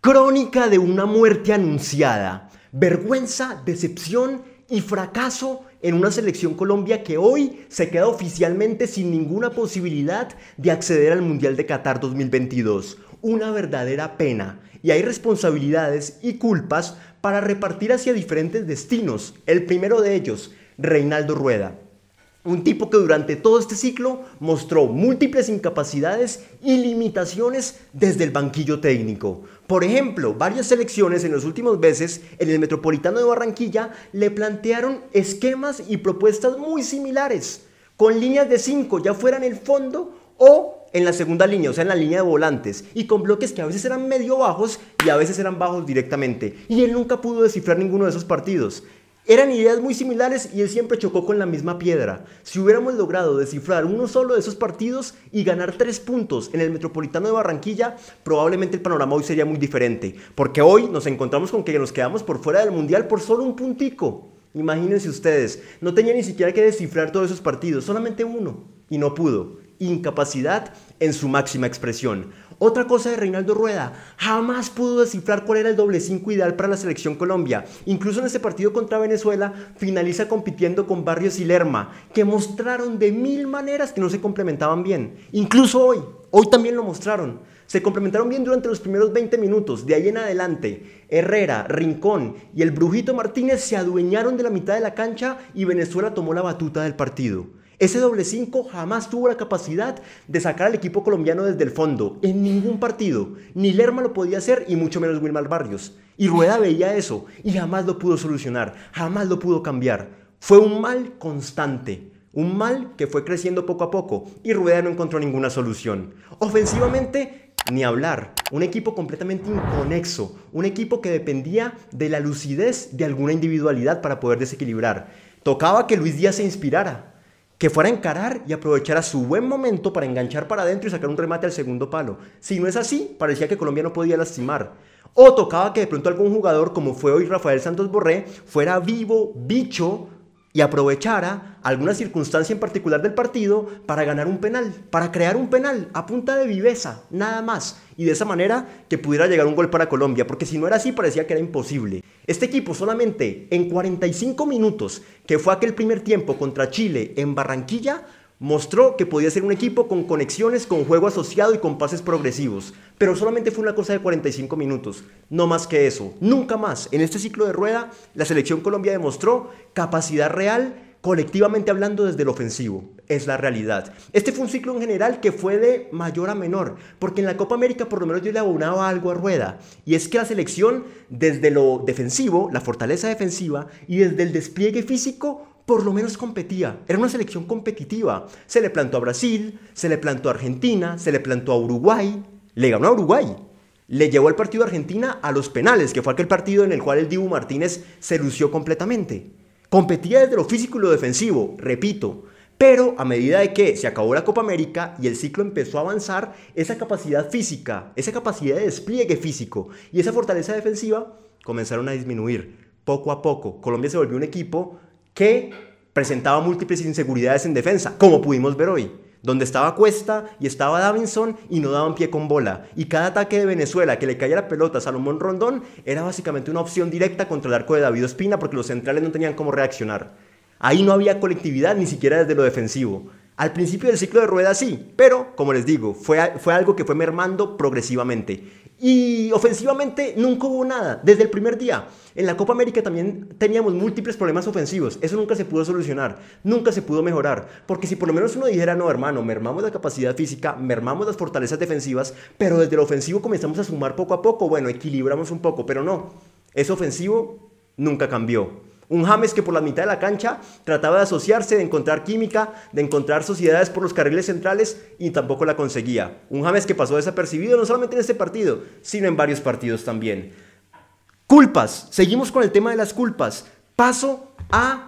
Crónica de una muerte anunciada, vergüenza, decepción y fracaso en una selección Colombia que hoy se queda oficialmente sin ninguna posibilidad de acceder al Mundial de Qatar 2022. Una verdadera pena. Y hay responsabilidades y culpas para repartir hacia diferentes destinos. El primero de ellos, Reinaldo Rueda. Un tipo que durante todo este ciclo mostró múltiples incapacidades y limitaciones desde el banquillo técnico. Por ejemplo, varias selecciones en los últimos meses en el Metropolitano de Barranquilla le plantearon esquemas y propuestas muy similares, con líneas de 5 ya fuera en el fondo o en la segunda línea, o sea, en la línea de volantes, y con bloques que a veces eran medio bajos y a veces eran bajos directamente. Y él nunca pudo descifrar ninguno de esos partidos. Eran ideas muy similares y él siempre chocó con la misma piedra. Si hubiéramos logrado descifrar uno solo de esos partidos y ganar tres puntos en el Metropolitano de Barranquilla, probablemente el panorama hoy sería muy diferente, porque hoy nos encontramos con que nos quedamos por fuera del Mundial por solo un puntico. Imagínense ustedes, no tenía ni siquiera que descifrar todos esos partidos, solamente uno, y no pudo. Incapacidad en su máxima expresión. Otra cosa de Reinaldo Rueda, jamás pudo descifrar cuál era el doble 5 ideal para la selección Colombia. Incluso en ese partido contra Venezuela finaliza compitiendo con Barrios y Lerma, que mostraron de mil maneras que no se complementaban bien. Incluso hoy, hoy también lo mostraron. Se complementaron bien durante los primeros 20 minutos. De ahí en adelante, Herrera, Rincón y el Brujito Martínez se adueñaron de la mitad de la cancha y Venezuela tomó la batuta del partido. Ese doble 5 jamás tuvo la capacidad de sacar al equipo colombiano desde el fondo, en ningún partido. Ni Lerma lo podía hacer y mucho menos Wilmar Barrios. Y Rueda veía eso y jamás lo pudo solucionar, jamás lo pudo cambiar. Fue un mal constante. Un mal que fue creciendo poco a poco y Rueda no encontró ninguna solución. Ofensivamente, ni hablar. Un equipo completamente inconexo. Un equipo que dependía de la lucidez de alguna individualidad para poder desequilibrar. Tocaba que Luis Díaz se inspirara que fuera a encarar y aprovechara su buen momento para enganchar para adentro y sacar un remate al segundo palo. Si no es así, parecía que Colombia no podía lastimar. O tocaba que de pronto algún jugador, como fue hoy Rafael Santos Borré, fuera vivo, bicho, y aprovechara alguna circunstancia en particular del partido para ganar un penal, para crear un penal a punta de viveza, nada más, y de esa manera que pudiera llegar un gol para Colombia, porque si no era así parecía que era imposible. Este equipo solamente en 45 minutos, que fue aquel primer tiempo contra Chile en Barranquilla, Mostró que podía ser un equipo con conexiones, con juego asociado y con pases progresivos, pero solamente fue una cosa de 45 minutos, no más que eso, nunca más. En este ciclo de rueda, la selección Colombia demostró capacidad real, colectivamente hablando desde el ofensivo, es la realidad. Este fue un ciclo en general que fue de mayor a menor, porque en la Copa América por lo menos yo le abonaba algo a Rueda, y es que la selección desde lo defensivo, la fortaleza defensiva, y desde el despliegue físico, por lo menos competía. Era una selección competitiva. Se le plantó a Brasil, se le plantó a Argentina, se le plantó a Uruguay. Le ganó a Uruguay. Le llevó al partido Argentina a los penales, que fue aquel partido en el cual el Dibu Martínez se lució completamente. Competía desde lo físico y lo defensivo, repito. Pero a medida de que se acabó la Copa América y el ciclo empezó a avanzar, esa capacidad física, esa capacidad de despliegue físico y esa fortaleza defensiva comenzaron a disminuir poco a poco. Colombia se volvió un equipo que presentaba múltiples inseguridades en defensa, como pudimos ver hoy donde estaba Cuesta y estaba Davinson y no daban pie con bola. Y cada ataque de Venezuela que le caía la pelota a Salomón Rondón era básicamente una opción directa contra el arco de David Espina porque los centrales no tenían cómo reaccionar. Ahí no había colectividad ni siquiera desde lo defensivo. Al principio del ciclo de rueda sí, pero como les digo, fue, fue algo que fue mermando progresivamente. Y ofensivamente nunca hubo nada, desde el primer día. En la Copa América también teníamos múltiples problemas ofensivos, eso nunca se pudo solucionar, nunca se pudo mejorar, porque si por lo menos uno dijera, no hermano, mermamos la capacidad física, mermamos las fortalezas defensivas, pero desde el ofensivo comenzamos a sumar poco a poco, bueno, equilibramos un poco, pero no, es ofensivo nunca cambió. Un James que por la mitad de la cancha trataba de asociarse, de encontrar química, de encontrar sociedades por los carriles centrales y tampoco la conseguía. Un James que pasó desapercibido no solamente en este partido, sino en varios partidos también. Culpas. Seguimos con el tema de las culpas. Paso a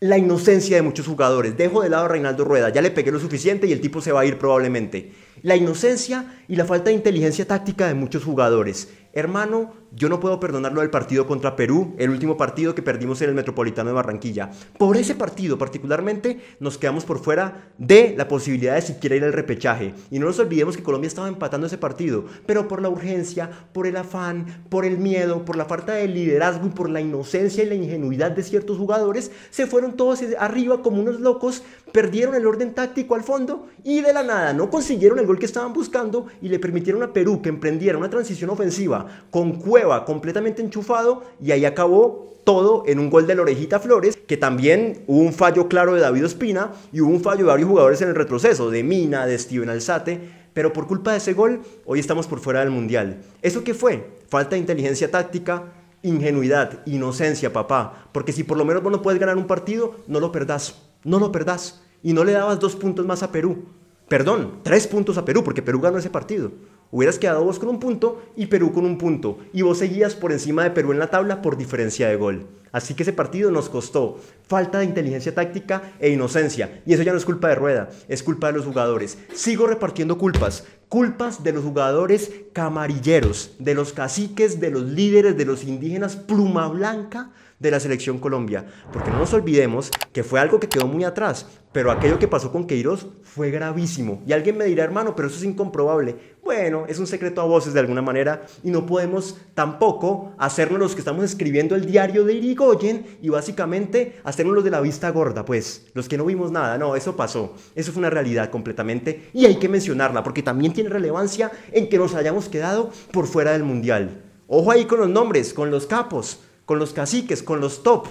la inocencia de muchos jugadores. Dejo de lado a Reinaldo Rueda, ya le pegué lo suficiente y el tipo se va a ir probablemente. La inocencia y la falta de inteligencia táctica de muchos jugadores hermano, yo no puedo perdonarlo lo del partido contra Perú, el último partido que perdimos en el Metropolitano de Barranquilla. Por ese partido particularmente nos quedamos por fuera de la posibilidad de siquiera ir al repechaje. Y no nos olvidemos que Colombia estaba empatando ese partido, pero por la urgencia, por el afán, por el miedo, por la falta de liderazgo y por la inocencia y la ingenuidad de ciertos jugadores, se fueron todos arriba como unos locos, perdieron el orden táctico al fondo y de la nada no consiguieron el gol que estaban buscando y le permitieron a Perú que emprendiera una transición ofensiva con Cueva completamente enchufado y ahí acabó todo en un gol de la orejita Flores, que también hubo un fallo claro de David Espina y hubo un fallo de varios jugadores en el retroceso, de Mina, de Steven Alzate, pero por culpa de ese gol hoy estamos por fuera del Mundial. ¿Eso qué fue? Falta de inteligencia táctica, ingenuidad, inocencia, papá, porque si por lo menos vos no puedes ganar un partido, no lo perdás, no lo perdás, y no le dabas dos puntos más a Perú, perdón, tres puntos a Perú, porque Perú ganó ese partido. Hubieras quedado vos con un punto y Perú con un punto, y vos seguías por encima de Perú en la tabla por diferencia de gol. Así que ese partido nos costó falta de inteligencia táctica e inocencia. Y eso ya no es culpa de Rueda, es culpa de los jugadores. Sigo repartiendo culpas. Culpas de los jugadores camarilleros, de los caciques, de los líderes, de los indígenas pluma blanca de la selección Colombia. Porque no nos olvidemos que fue algo que quedó muy atrás, pero aquello que pasó con Queiroz fue gravísimo. Y alguien me dirá, hermano, pero eso es incomprobable. Bueno, es un secreto a voces de alguna manera y no podemos tampoco hacernos los que estamos escribiendo el diario de Irigo oyen y básicamente hacernos los de la vista gorda, pues, los que no vimos nada, no, eso pasó, eso fue una realidad completamente y hay que mencionarla porque también tiene relevancia en que nos hayamos quedado por fuera del mundial. Ojo ahí con los nombres, con los capos, con los caciques, con los top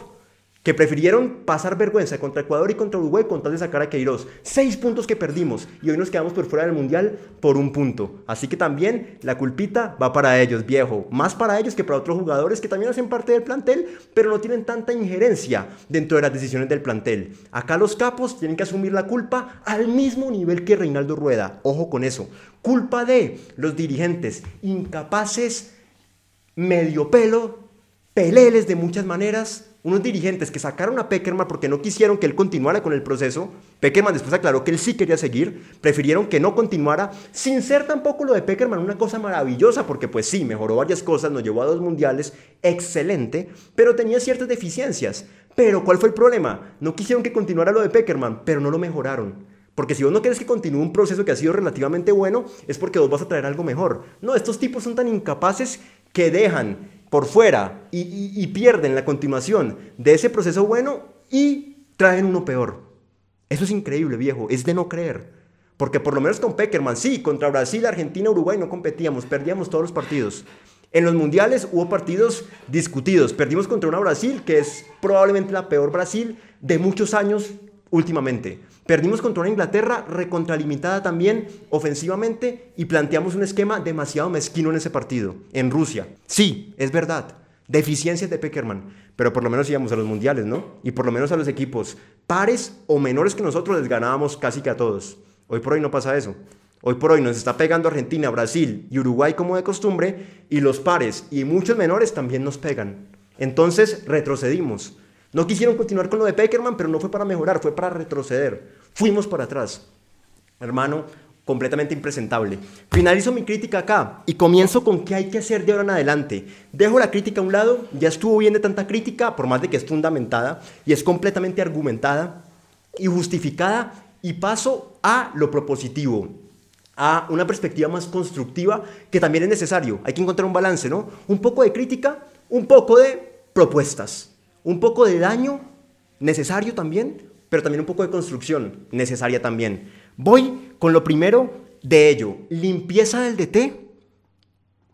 que prefirieron pasar vergüenza contra Ecuador y contra Uruguay con tal de sacar a Queiroz. Seis puntos que perdimos y hoy nos quedamos por fuera del Mundial por un punto. Así que también la culpita va para ellos, viejo. Más para ellos que para otros jugadores que también hacen parte del plantel, pero no tienen tanta injerencia dentro de las decisiones del plantel. Acá los capos tienen que asumir la culpa al mismo nivel que Reinaldo Rueda. Ojo con eso. Culpa de los dirigentes incapaces, medio pelo, peleles de muchas maneras unos dirigentes que sacaron a Peckerman porque no quisieron que él continuara con el proceso. Peckerman después aclaró que él sí quería seguir, prefirieron que no continuara, sin ser tampoco lo de Peckerman una cosa maravillosa, porque pues sí, mejoró varias cosas, nos llevó a dos mundiales, excelente, pero tenía ciertas deficiencias. Pero ¿cuál fue el problema? No quisieron que continuara lo de Peckerman, pero no lo mejoraron. Porque si vos no querés que continúe un proceso que ha sido relativamente bueno, es porque vos vas a traer algo mejor. No, estos tipos son tan incapaces que dejan por fuera y, pierden la continuación de ese proceso bueno y traen uno peor. Eso es increíble, viejo, es de no creer. Porque por lo menos con Peckerman, sí, contra Brasil, Argentina, Uruguay no competíamos, perdíamos todos los partidos. En los mundiales hubo partidos discutidos. Perdimos contra una Brasil que es probablemente la peor Brasil de muchos años últimamente. Perdimos contra una Inglaterra recontralimitada también ofensivamente y planteamos un esquema demasiado mezquino en ese partido, en Rusia. Sí, es verdad. Deficiencias de Peckerman, pero por lo menos íbamos a los mundiales, ¿no? Y por lo menos a los equipos pares o menores que nosotros les ganábamos casi que a todos. Hoy por hoy no pasa eso. Hoy por hoy nos está pegando Argentina, Brasil y Uruguay como de costumbre, y los pares y muchos menores también nos pegan. Entonces retrocedimos. No quisieron continuar con lo de Peckerman, pero no fue para mejorar, fue para retroceder. Fuimos para atrás. Hermano, completamente impresentable. Finalizo mi crítica acá y comienzo con qué hay que hacer de ahora en adelante. Dejo la crítica a un lado, ya estuvo bien de tanta crítica, por más de que es fundamentada y es completamente argumentada y justificada, y paso a lo propositivo a una perspectiva más constructiva que también es necesario. Hay que encontrar un balance, ¿no? Un poco de crítica, un poco de propuestas un poco de daño necesario también, pero también un poco de construcción necesaria también. Voy con lo primero de ello, limpieza del DT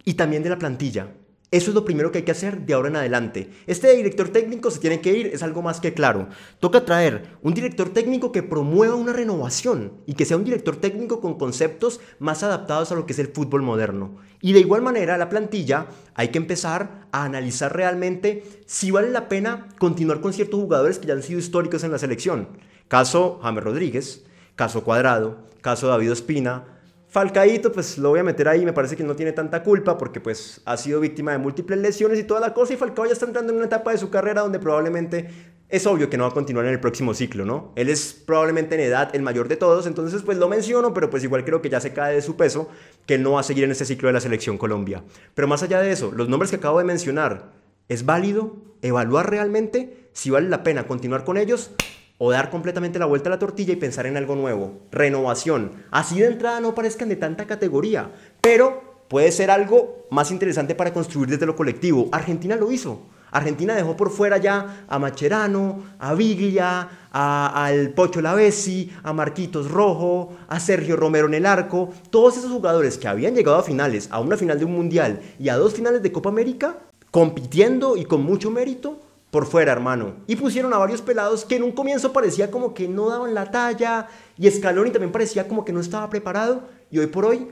y también de la plantilla. Eso es lo primero que hay que hacer de ahora en adelante. Este director técnico se tiene que ir, es algo más que claro. Toca traer un director técnico que promueva una renovación y que sea un director técnico con conceptos más adaptados a lo que es el fútbol moderno. Y de igual manera, la plantilla hay que empezar a analizar realmente si vale la pena continuar con ciertos jugadores que ya han sido históricos en la selección. Caso James Rodríguez, caso Cuadrado, caso David Espina, Falcaito, pues lo voy a meter ahí, me parece que no tiene tanta culpa porque pues ha sido víctima de múltiples lesiones y toda la cosa y Falcao ya está entrando en una etapa de su carrera donde probablemente es obvio que no va a continuar en el próximo ciclo, ¿no? Él es probablemente en edad el mayor de todos, entonces pues lo menciono, pero pues igual creo que ya se cae de su peso, que no va a seguir en ese ciclo de la selección Colombia. Pero más allá de eso, los nombres que acabo de mencionar, ¿es válido evaluar realmente si vale la pena continuar con ellos? o dar completamente la vuelta a la tortilla y pensar en algo nuevo, renovación. Así de entrada no parezcan de tanta categoría, pero puede ser algo más interesante para construir desde lo colectivo. Argentina lo hizo. Argentina dejó por fuera ya a Macherano, a Viglia, al Pocho Lavesi, a Marquitos Rojo, a Sergio Romero en el arco. Todos esos jugadores que habían llegado a finales, a una final de un mundial y a dos finales de Copa América, compitiendo y con mucho mérito, por fuera, hermano. Y pusieron a varios pelados que en un comienzo parecía como que no daban la talla y escalón y también parecía como que no estaba preparado y hoy por hoy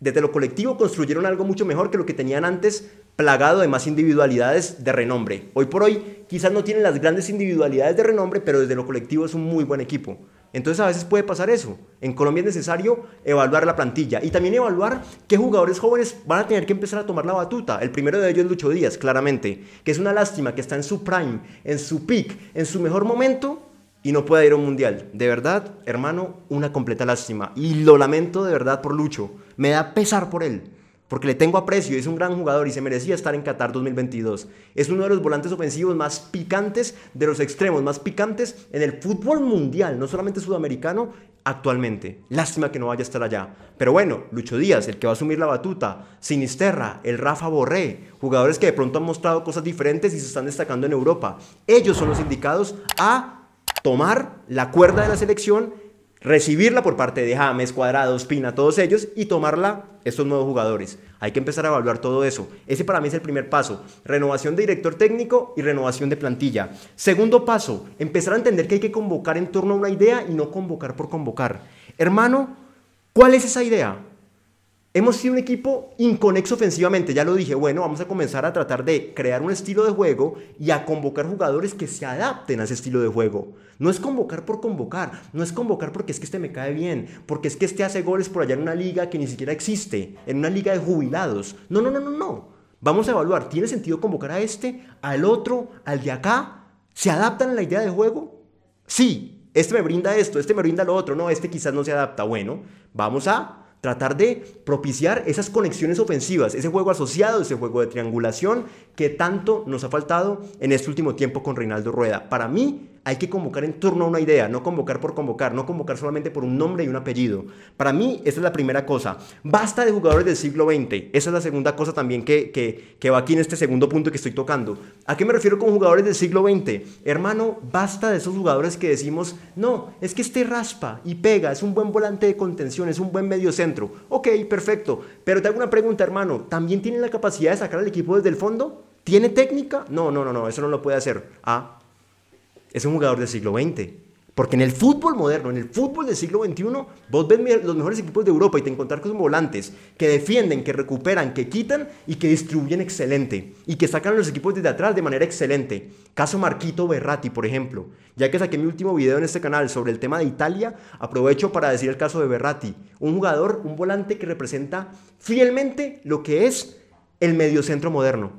desde lo colectivo construyeron algo mucho mejor que lo que tenían antes, plagado de más individualidades de renombre. Hoy por hoy quizás no tienen las grandes individualidades de renombre, pero desde lo colectivo es un muy buen equipo. Entonces a veces puede pasar eso. En Colombia es necesario evaluar la plantilla y también evaluar qué jugadores jóvenes van a tener que empezar a tomar la batuta. El primero de ellos es Lucho Díaz, claramente, que es una lástima que está en su prime, en su peak, en su mejor momento y no pueda ir a un mundial. De verdad, hermano, una completa lástima. Y lo lamento de verdad por Lucho. Me da pesar por él porque le tengo aprecio, es un gran jugador y se merecía estar en Qatar 2022. Es uno de los volantes ofensivos más picantes, de los extremos más picantes en el fútbol mundial, no solamente sudamericano, actualmente. Lástima que no vaya a estar allá. Pero bueno, Lucho Díaz, el que va a asumir la batuta, Sinisterra, el Rafa Borré, jugadores que de pronto han mostrado cosas diferentes y se están destacando en Europa. Ellos son los indicados a tomar la cuerda de la selección recibirla por parte de James, Cuadrado, Espina, todos ellos y tomarla estos nuevos jugadores. Hay que empezar a evaluar todo eso. Ese para mí es el primer paso. Renovación de director técnico y renovación de plantilla. Segundo paso, empezar a entender que hay que convocar en torno a una idea y no convocar por convocar. Hermano, ¿cuál es esa idea? Hemos sido un equipo inconexo ofensivamente, ya lo dije, bueno, vamos a comenzar a tratar de crear un estilo de juego y a convocar jugadores que se adapten a ese estilo de juego. No es convocar por convocar, no es convocar porque es que este me cae bien, porque es que este hace goles por allá en una liga que ni siquiera existe, en una liga de jubilados. No, no, no, no, no. Vamos a evaluar, ¿tiene sentido convocar a este, al otro, al de acá? ¿Se adaptan a la idea de juego? Sí, este me brinda esto, este me brinda lo otro, no, este quizás no se adapta. Bueno, vamos a Tratar de propiciar esas conexiones ofensivas, ese juego asociado, ese juego de triangulación que tanto nos ha faltado en este último tiempo con Reinaldo Rueda. Para mí, hay que convocar en torno a una idea, no convocar por convocar, no convocar solamente por un nombre y un apellido. Para mí, esa es la primera cosa. Basta de jugadores del siglo XX. Esa es la segunda cosa también que, que, va aquí en este segundo punto que estoy tocando. ¿A qué me refiero con jugadores del siglo XX? Hermano, basta de esos jugadores que decimos, no, es que este raspa y pega, es un buen volante de contención, es un buen medio centro. Ok, perfecto. Pero te hago una pregunta, hermano. ¿También tiene la capacidad de sacar al equipo desde el fondo? ¿Tiene técnica? No, no, no, no, eso no lo puede hacer. Ah, es un jugador del siglo XX. Porque en el fútbol moderno, en el fútbol del siglo XXI, vos ves los mejores equipos de Europa y te encuentras con volantes que defienden, que recuperan, que quitan y que distribuyen excelente. Y que sacan a los equipos desde atrás de manera excelente. Caso Marquito berrati por ejemplo. Ya que saqué mi último video en este canal sobre el tema de Italia, aprovecho para decir el caso de Berratti. Un jugador, un volante que representa fielmente lo que es el mediocentro moderno.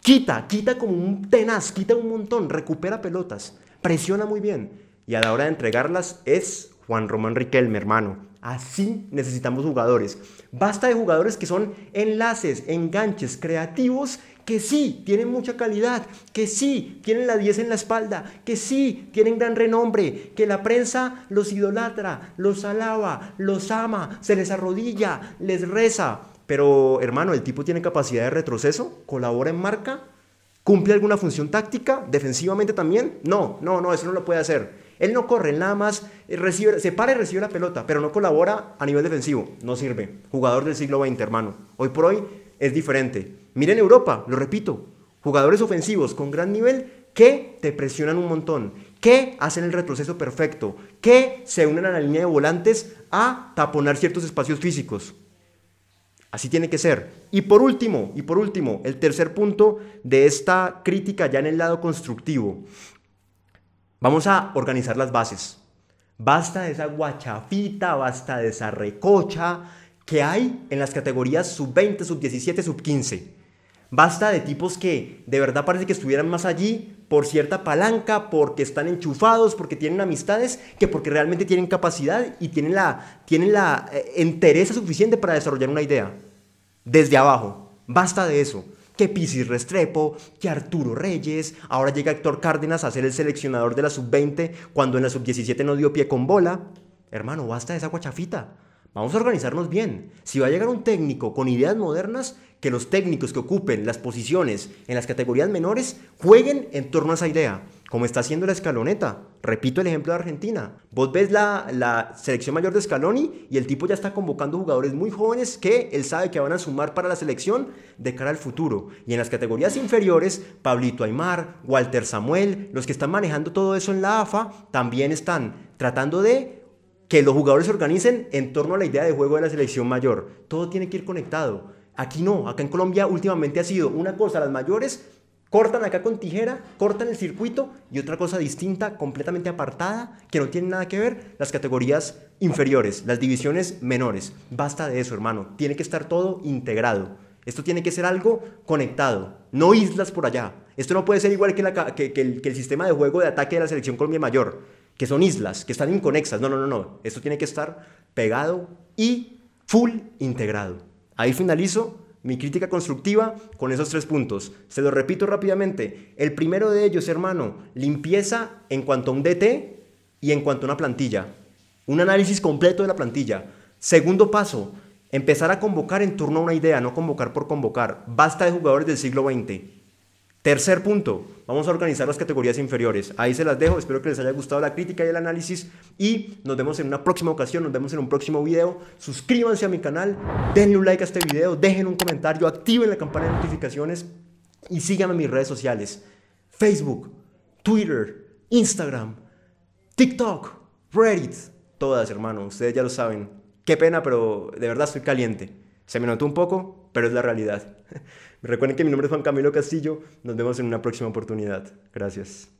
Quita, quita como un tenaz, quita un montón, recupera pelotas presiona muy bien y a la hora de entregarlas es Juan Román Riquelme, hermano. Así necesitamos jugadores. Basta de jugadores que son enlaces, enganches, creativos, que sí tienen mucha calidad, que sí tienen la 10 en la espalda, que sí tienen gran renombre, que la prensa los idolatra, los alaba, los ama, se les arrodilla, les reza. Pero hermano, el tipo tiene capacidad de retroceso, colabora en marca ¿Cumple alguna función táctica? ¿Defensivamente también? No, no, no, eso no lo puede hacer. Él no corre, nada más recibe, se para y recibe la pelota, pero no colabora a nivel defensivo. No sirve. Jugador del siglo XX, hermano. Hoy por hoy es diferente. Miren Europa, lo repito. Jugadores ofensivos con gran nivel que te presionan un montón, que hacen el retroceso perfecto, que se unen a la línea de volantes a taponar ciertos espacios físicos. Así tiene que ser. Y por último, y por último, el tercer punto de esta crítica ya en el lado constructivo. Vamos a organizar las bases. Basta de esa guachafita, basta de esa recocha que hay en las categorías sub-20, sub-17, sub-15. Basta de tipos que de verdad parece que estuvieran más allí por cierta palanca, porque están enchufados, porque tienen amistades, que porque realmente tienen capacidad y tienen la, tienen la eh, entereza suficiente para desarrollar una idea. Desde abajo. Basta de eso. Que Pisis Restrepo, que Arturo Reyes, ahora llega Héctor Cárdenas a ser el seleccionador de la sub-20 cuando en la sub-17 no dio pie con bola. Hermano, basta de esa guachafita. Vamos a organizarnos bien. Si va a llegar un técnico con ideas modernas, que los técnicos que ocupen las posiciones en las categorías menores jueguen en torno a esa idea, como está haciendo la escaloneta. Repito el ejemplo de Argentina. Vos ves la, selección mayor de Scaloni y el tipo ya está convocando jugadores muy jóvenes que él sabe que van a sumar para la selección de cara al futuro. Y en las categorías inferiores, Pablito Aymar, Walter Samuel, los que están manejando todo eso en la AFA, también están tratando de que los jugadores se organicen en torno a la idea de juego de la selección mayor. Todo tiene que ir conectado. Aquí no, acá en Colombia últimamente ha sido una cosa, las mayores cortan acá con tijera, cortan el circuito y otra cosa distinta, completamente apartada, que no tiene nada que ver, las categorías inferiores, las divisiones menores. Basta de eso, hermano. Tiene que estar todo integrado. Esto tiene que ser algo conectado, no islas por allá. Esto no puede ser igual que, el sistema de juego de ataque de la selección Colombia Mayor que son islas, que están inconexas. No, no, no, no. eso tiene que estar pegado y full integrado. Ahí finalizo mi crítica constructiva con esos tres puntos. Se lo repito rápidamente. El primero de ellos, hermano, limpieza en cuanto a un DT y en cuanto a una plantilla. Un análisis completo de la plantilla. Segundo paso, empezar a convocar en torno a una idea, no convocar por convocar. Basta de jugadores del siglo XX. Tercer punto, vamos a organizar las categorías inferiores. Ahí se las dejo, espero que les haya gustado la crítica y el análisis y nos vemos en una próxima ocasión, nos vemos en un próximo video. Suscríbanse a mi canal, denle un like a este video, dejen un comentario, activen la campana de notificaciones y síganme en mis redes sociales. Facebook, Twitter, Instagram, TikTok, Reddit, todas hermano, ustedes ya lo saben. Qué pena, pero de verdad estoy caliente. Se me notó un poco, pero es la realidad. Recuerden que mi nombre es Juan Camilo Castillo. Nos vemos en una próxima oportunidad. Gracias.